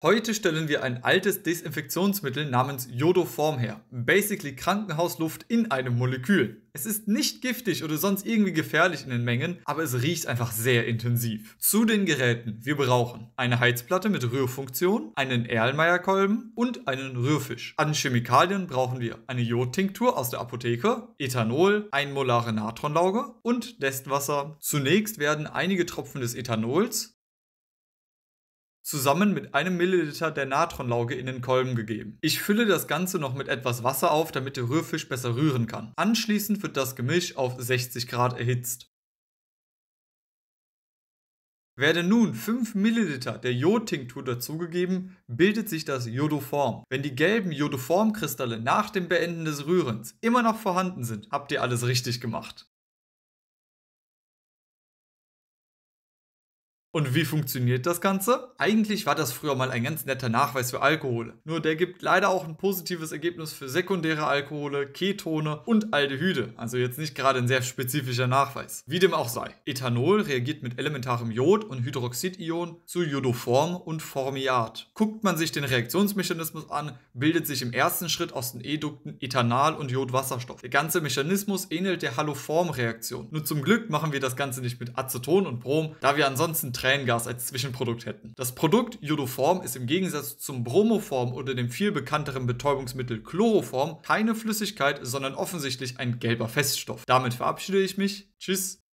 Heute stellen wir ein altes Desinfektionsmittel namens Jodoform her. Basically Krankenhausluft in einem Molekül. Es ist nicht giftig oder sonst irgendwie gefährlich in den Mengen, aber es riecht einfach sehr intensiv. Zu den Geräten. Wir brauchen eine Heizplatte mit Rührfunktion, einen Erlenmeyer-Kolben und einen Rührfisch. An Chemikalien brauchen wir eine Jodtinktur aus der Apotheke, Ethanol, molare Natronlauge und Destwasser. Zunächst werden einige Tropfen des Ethanols zusammen mit einem Milliliter der Natronlauge in den Kolben gegeben. Ich fülle das Ganze noch mit etwas Wasser auf, damit der Rührfisch besser rühren kann. Anschließend wird das Gemisch auf 60 Grad erhitzt. Werde nun 5 Milliliter der Jodtinktur dazugegeben, bildet sich das Jodoform. Wenn die gelben Jodoformkristalle nach dem Beenden des Rührens immer noch vorhanden sind, habt ihr alles richtig gemacht. Und wie funktioniert das Ganze? Eigentlich war das früher mal ein ganz netter Nachweis für Alkohole. Nur der gibt leider auch ein positives Ergebnis für sekundäre Alkohole, Ketone und Aldehyde. Also jetzt nicht gerade ein sehr spezifischer Nachweis. Wie dem auch sei. Ethanol reagiert mit elementarem Jod und Hydroxidion zu Jodoform und Formiat. Guckt man sich den Reaktionsmechanismus an, bildet sich im ersten Schritt aus den Edukten Ethanal und Jodwasserstoff. Der ganze Mechanismus ähnelt der Haloformreaktion. Nur zum Glück machen wir das Ganze nicht mit Aceton und Brom, da wir ansonsten Tränengas als Zwischenprodukt hätten. Das Produkt Jodoform ist im Gegensatz zum Bromoform oder dem viel bekannteren Betäubungsmittel Chloroform keine Flüssigkeit, sondern offensichtlich ein gelber Feststoff. Damit verabschiede ich mich. Tschüss.